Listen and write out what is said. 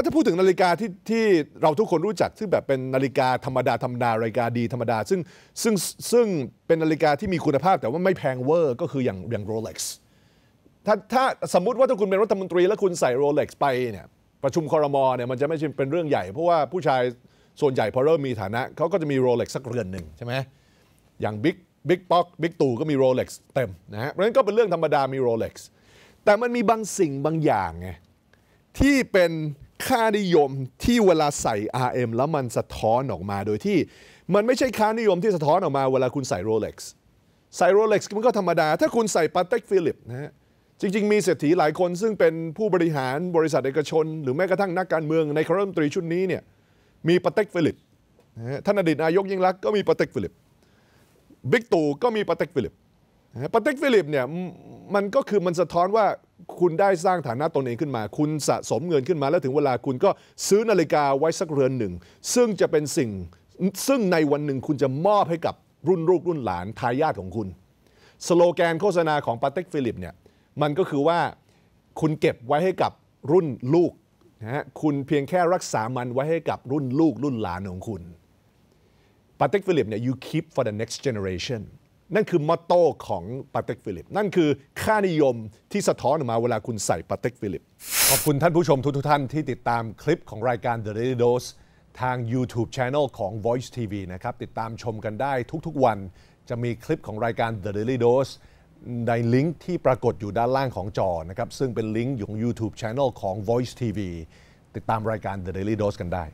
าจะพูดถึงนาฬิกาที่ที่เราทุกคนรู้จักซึ่งแบบเป็นนาฬิกาธรรมดาธรรมดารายการดีธรรมดา ซึ่งซึ่งซึ่งเป็นนาฬิกาที่มีคุณภาพแต่ว่าไม่แพงเวอร์ ก็คืออย่างอย่างโรเล็กซ์ถ้าถ้าสมมติว่าถ้าคุณเป็นรัฐมนตรีแล้วคุณใส่โรเล็กซ์ไปเนี่ยประชุมคอรมอเนี่ยมันจะไม่ใช่เป็นเรื่องใหญ่เพราะว่าผู้ชายส่วนใหญ่พอเริ่มมีฐานะเขาก็จะมีโรเล็กซ์สักเรือนหนึ่งใช่ไหมอย่างบิ๊กบิ๊กป๊อกบิ๊กตู่ก็มีโรเล็กซ์เต็มนะฮะเพราะฉะนั้นก็เป็นเรื่องธรรมดามีโรเล็กซ์แต่มันมีบางสิ่งบางอย่างไงที่เป็นค่านิยมที่เวลาใส่ RM แล้วมันสะท้อนออกมาโดยที่ มันไม่ใช่ค่านิยมที่สะท้อนออกมาเวลาคุณใส่โรเล็กซ์ใส่โรเล็กซ์มันก็ธรรมดา ถ้าคุณใส่ปาเต็กฟิลิปนะฮะจริงๆมีเศรษฐีหลายคนซึ่งเป็นผู้บริหารบริษัทเอกชนหรือแม้กระทั่งนักการเมืองในคณะรัฐมนตรีชุดนี้เนี่ยมีปาเต็กฟิลิปนะท่านอดีตนายกยิ่งรักก็มีปาเต็กฟิลิปบิ๊กตู่ก็มีปาเต็กฟิลิปปาเต็กฟิลิปเนี่ยมันก็คือมันสะท้อนว่าคุณได้สร้างฐานะตนเองขึ้นมา คุณสะสมเงินขึ้นมา แล้วถึงเวลาคุณก็ซื้อนาฬิกาไว้สักเรือนหนึ่ง ซึ่งจะเป็นสิ่งซึ่งในวันหนึ่งคุณจะมอบให้กับรุ่นลูกรุ่นหลานทายาทของคุณ สโลแกนโฆษณาของปาเต็กฟิลิปเนี่ยมันก็คือว่าคุณเก็บไว้ให้กับรุ่นลูกนะฮะ คุณเพียงแค่รักษามันไว้ให้กับรุ่นลูกรุ่นหลานของคุณ ปาเต็กฟิลิปเนี่ย you keep for the next generation นั่นคือ มอตโต้ของปาเต็กฟิลิปนั่นคือค่านิยมที่สะท้อนออกมาเวลาคุณใส่ปาเต็กฟิลิปขอบคุณท่านผู้ชมทุกท่านที่ติดตามคลิปของรายการ The Daily Dose ทาง YouTube Channel ของ Voice TV นะครับ ติดตามชมกันได้ทุกๆวันจะมีคลิปของรายการ The Daily Dose ในลิงก์ที่ปรากฏอยู่ด้านล่างของจอนะครับ ซึ่งเป็นลิงก์ของ YouTube Channel ของ Voice TV ติดตามรายการ The Daily Dose กันได้